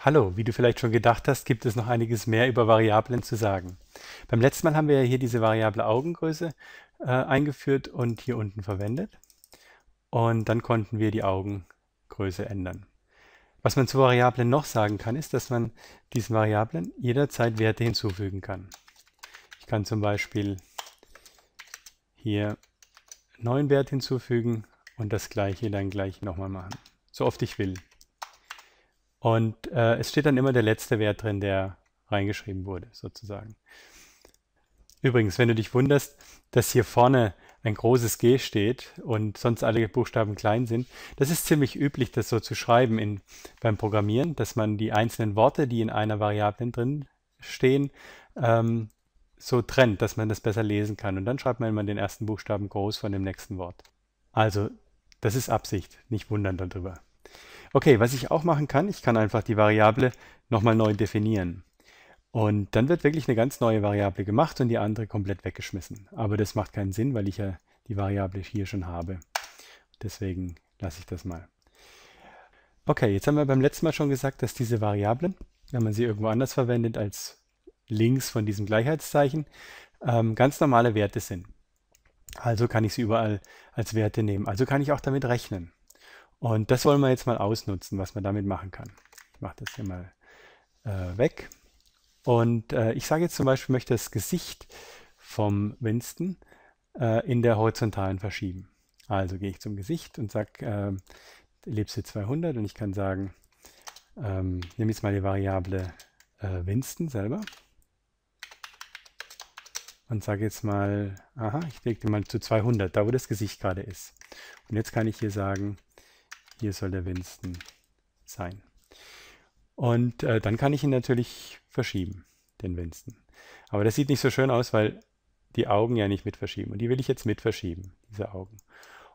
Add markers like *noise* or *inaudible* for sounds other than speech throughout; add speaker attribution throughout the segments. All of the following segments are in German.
Speaker 1: Hallo, wie du vielleicht schon gedacht hast, gibt es noch einiges mehr über Variablen zu sagen. Beim letzten Mal haben wir ja hier diese Variable Augengröße äh, eingeführt und hier unten verwendet. Und dann konnten wir die Augengröße ändern. Was man zu Variablen noch sagen kann, ist, dass man diesen Variablen jederzeit Werte hinzufügen kann. Ich kann zum Beispiel hier neuen Wert hinzufügen und das gleiche dann gleich nochmal machen, so oft ich will. Und äh, es steht dann immer der letzte Wert drin, der reingeschrieben wurde, sozusagen. Übrigens, wenn du dich wunderst, dass hier vorne ein großes G steht und sonst alle Buchstaben klein sind. Das ist ziemlich üblich, das so zu schreiben in, beim Programmieren, dass man die einzelnen Worte, die in einer Variable drin stehen, ähm, so trennt, dass man das besser lesen kann. Und dann schreibt man immer den ersten Buchstaben groß von dem nächsten Wort. Also, das ist Absicht, nicht wundern darüber. Okay, was ich auch machen kann, ich kann einfach die Variable nochmal neu definieren. Und dann wird wirklich eine ganz neue Variable gemacht und die andere komplett weggeschmissen. Aber das macht keinen Sinn, weil ich ja die Variable hier schon habe. Deswegen lasse ich das mal. Okay, jetzt haben wir beim letzten Mal schon gesagt, dass diese Variable, wenn man sie irgendwo anders verwendet als links von diesem Gleichheitszeichen, ähm, ganz normale Werte sind. Also kann ich sie überall als Werte nehmen. Also kann ich auch damit rechnen. Und das wollen wir jetzt mal ausnutzen, was man damit machen kann. Ich mache das hier mal äh, weg. Und äh, ich sage jetzt zum Beispiel, ich möchte das Gesicht vom Winston äh, in der horizontalen verschieben. Also gehe ich zum Gesicht und sage äh, Ellipse 200 und ich kann sagen, ähm, nehme jetzt mal die Variable äh, Winston selber und sage jetzt mal, aha, ich lege den mal zu 200, da wo das Gesicht gerade ist. Und jetzt kann ich hier sagen, hier soll der Winston sein. Und äh, dann kann ich ihn natürlich verschieben, den Winston. Aber das sieht nicht so schön aus, weil die Augen ja nicht mit verschieben. Und die will ich jetzt mit verschieben, diese Augen.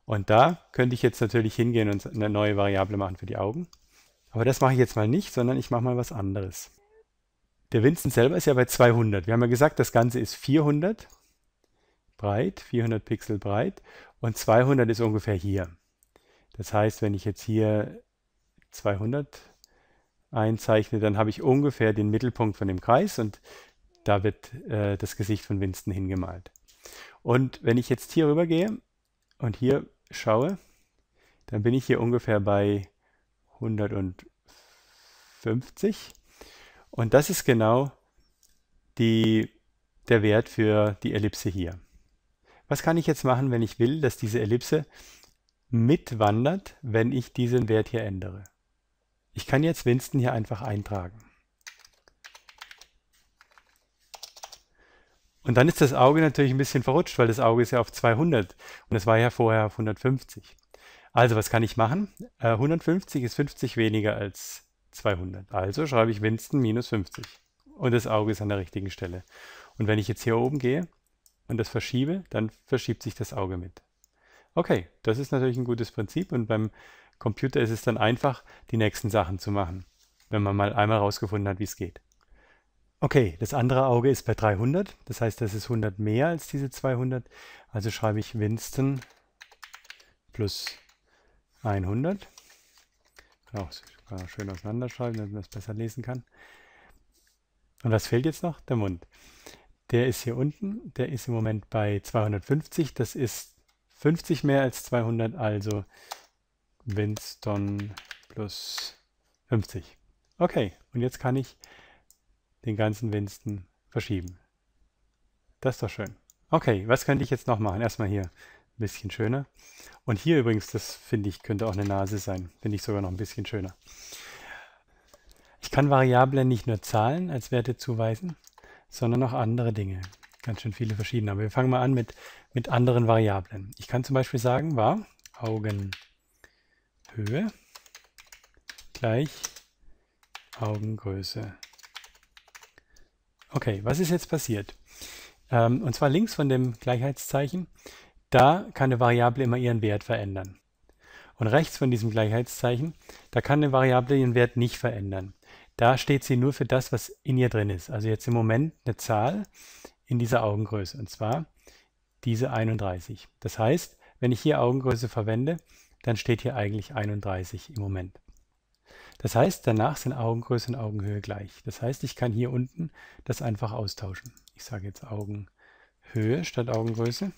Speaker 1: Und da könnte ich jetzt natürlich hingehen und eine neue Variable machen für die Augen. Aber das mache ich jetzt mal nicht, sondern ich mache mal was anderes. Der Winston selber ist ja bei 200. Wir haben ja gesagt, das Ganze ist 400 breit, 400 Pixel breit und 200 ist ungefähr hier. Das heißt, wenn ich jetzt hier 200 einzeichne, dann habe ich ungefähr den Mittelpunkt von dem Kreis und da wird äh, das Gesicht von Winston hingemalt. Und wenn ich jetzt hier rüber gehe und hier schaue, dann bin ich hier ungefähr bei 150. Und das ist genau die, der Wert für die Ellipse hier. Was kann ich jetzt machen, wenn ich will, dass diese Ellipse mitwandert, wenn ich diesen Wert hier ändere. Ich kann jetzt Winston hier einfach eintragen. Und dann ist das Auge natürlich ein bisschen verrutscht, weil das Auge ist ja auf 200 und es war ja vorher auf 150. Also was kann ich machen? 150 äh, ist 50 weniger als 200. Also schreibe ich Winston minus 50 und das Auge ist an der richtigen Stelle. Und wenn ich jetzt hier oben gehe und das verschiebe, dann verschiebt sich das Auge mit. Okay, das ist natürlich ein gutes Prinzip und beim Computer ist es dann einfach, die nächsten Sachen zu machen, wenn man mal einmal rausgefunden hat, wie es geht. Okay, das andere Auge ist bei 300, das heißt, das ist 100 mehr als diese 200, also schreibe ich Winston plus 100. Kann auch schön auseinanderschreiben, damit man es besser lesen kann. Und was fehlt jetzt noch? Der Mund. Der ist hier unten, der ist im Moment bei 250, das ist 50 mehr als 200, also Winston plus 50. Okay, und jetzt kann ich den ganzen Winston verschieben. Das ist doch schön. Okay, was könnte ich jetzt noch machen? Erstmal hier ein bisschen schöner. Und hier übrigens, das finde ich, könnte auch eine Nase sein. Finde ich sogar noch ein bisschen schöner. Ich kann Variablen nicht nur Zahlen als Werte zuweisen, sondern auch andere Dinge. Ganz schön viele verschiedene. Aber wir fangen mal an mit mit anderen Variablen. Ich kann zum Beispiel sagen, war Augenhöhe gleich Augengröße. Okay, was ist jetzt passiert? Ähm, und zwar links von dem Gleichheitszeichen, da kann eine Variable immer ihren Wert verändern. Und rechts von diesem Gleichheitszeichen, da kann eine Variable ihren Wert nicht verändern. Da steht sie nur für das, was in ihr drin ist. Also jetzt im Moment eine Zahl in dieser Augengröße. Und zwar diese 31. Das heißt, wenn ich hier Augengröße verwende, dann steht hier eigentlich 31 im Moment. Das heißt, danach sind Augengröße und Augenhöhe gleich. Das heißt, ich kann hier unten das einfach austauschen. Ich sage jetzt Augenhöhe statt Augengröße.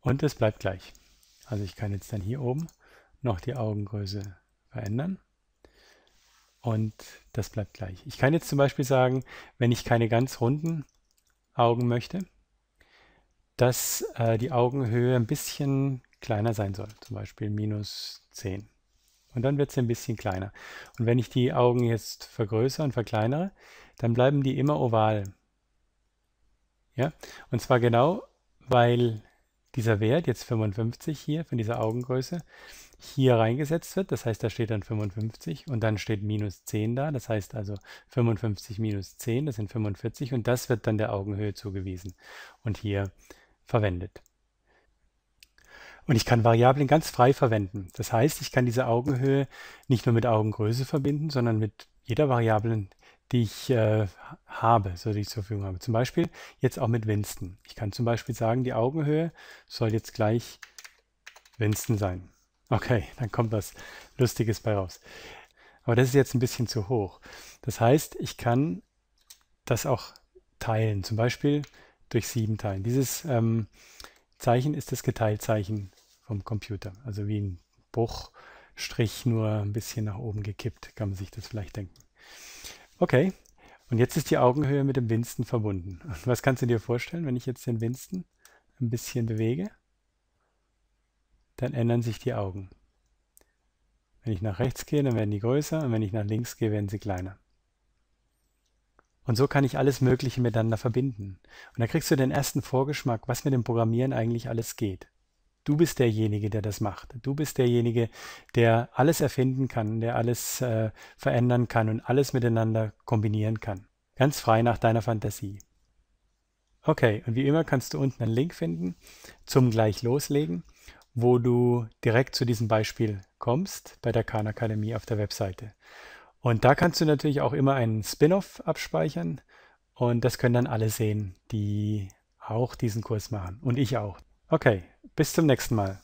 Speaker 1: Und es bleibt gleich. Also ich kann jetzt dann hier oben noch die Augengröße verändern und das bleibt gleich. Ich kann jetzt zum Beispiel sagen, wenn ich keine ganz runden Augen möchte, dass äh, die Augenhöhe ein bisschen kleiner sein soll, zum Beispiel minus 10. Und dann wird sie ein bisschen kleiner. Und wenn ich die Augen jetzt vergrößere und verkleinere, dann bleiben die immer oval. Ja? Und zwar genau, weil dieser Wert, jetzt 55 hier von dieser Augengröße, hier reingesetzt wird. Das heißt, da steht dann 55 und dann steht minus 10 da. Das heißt also 55 minus 10, das sind 45 und das wird dann der Augenhöhe zugewiesen und hier verwendet. Und ich kann Variablen ganz frei verwenden. Das heißt, ich kann diese Augenhöhe nicht nur mit Augengröße verbinden, sondern mit jeder Variablen, die ich äh, habe, so die ich zur Verfügung habe. Zum Beispiel jetzt auch mit Winston. Ich kann zum Beispiel sagen, die Augenhöhe soll jetzt gleich Winston sein. Okay, dann kommt was Lustiges bei raus. Aber das ist jetzt ein bisschen zu hoch. Das heißt, ich kann das auch teilen, zum Beispiel durch sieben teilen. Dieses ähm, Zeichen ist das Geteiltzeichen vom Computer, also wie ein Bruchstrich nur ein bisschen nach oben gekippt, kann man sich das vielleicht denken. Okay, und jetzt ist die Augenhöhe mit dem Winston verbunden. *laughs* was kannst du dir vorstellen, wenn ich jetzt den Winston ein bisschen bewege? dann ändern sich die Augen. Wenn ich nach rechts gehe, dann werden die größer und wenn ich nach links gehe, werden sie kleiner. Und so kann ich alles Mögliche miteinander verbinden. Und da kriegst du den ersten Vorgeschmack, was mit dem Programmieren eigentlich alles geht. Du bist derjenige, der das macht. Du bist derjenige, der alles erfinden kann, der alles äh, verändern kann und alles miteinander kombinieren kann. Ganz frei nach deiner Fantasie. Okay, und wie immer kannst du unten einen Link finden zum gleich loslegen wo du direkt zu diesem Beispiel kommst bei der Khan Akademie auf der Webseite. Und da kannst du natürlich auch immer einen Spin-off abspeichern und das können dann alle sehen, die auch diesen Kurs machen und ich auch. Okay, bis zum nächsten Mal.